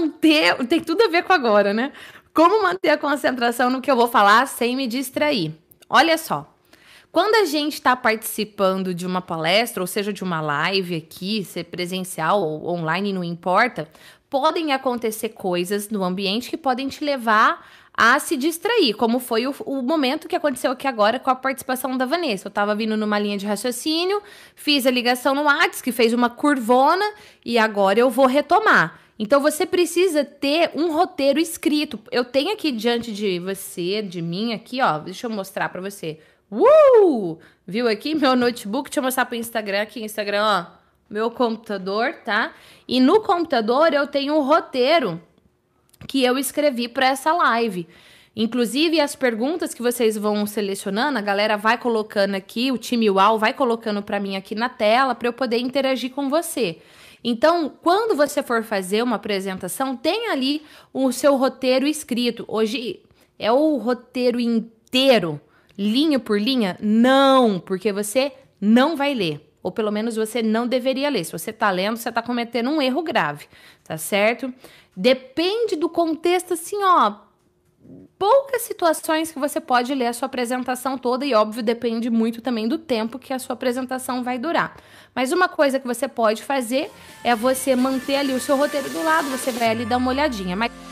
manter, tem tudo a ver com agora, né? Como manter a concentração no que eu vou falar sem me distrair? Olha só. Quando a gente está participando de uma palestra, ou seja, de uma live aqui, ser presencial ou online, não importa, podem acontecer coisas no ambiente que podem te levar a se distrair, como foi o, o, momento que aconteceu aqui agora com a participação da Vanessa. Eu estava vindo numa linha de raciocínio, fiz a ligação no WhatsApp, que fez uma curvona, e agora eu vou retomar. Então você precisa ter um roteiro escrito. Eu tenho aqui diante de você, de mim aqui, ó, deixa eu mostrar para você. Uh! Viu aqui meu notebook? Deixa eu mostrar pro Instagram aqui, Instagram, ó. Meu computador, tá? E no computador eu tenho o um roteiro que eu escrevi para essa live. Inclusive, as perguntas que vocês vão selecionando, a galera vai colocando aqui, o time UAU vai colocando para mim aqui na tela para eu poder interagir com você. Então, quando você for fazer uma apresentação, tem ali o seu roteiro escrito. Hoje é o roteiro inteiro, linha por linha? Não, porque você não vai ler. Ou pelo menos você não deveria ler. Se você está lendo, você está cometendo um erro grave, tá certo? Depende do contexto, assim, ó poucas situações que você pode ler a sua apresentação toda e óbvio depende muito também do tempo que a sua apresentação vai durar. Mas uma coisa que você pode fazer é você manter ali o seu roteiro do lado, você vai ali dar uma olhadinha. Mas...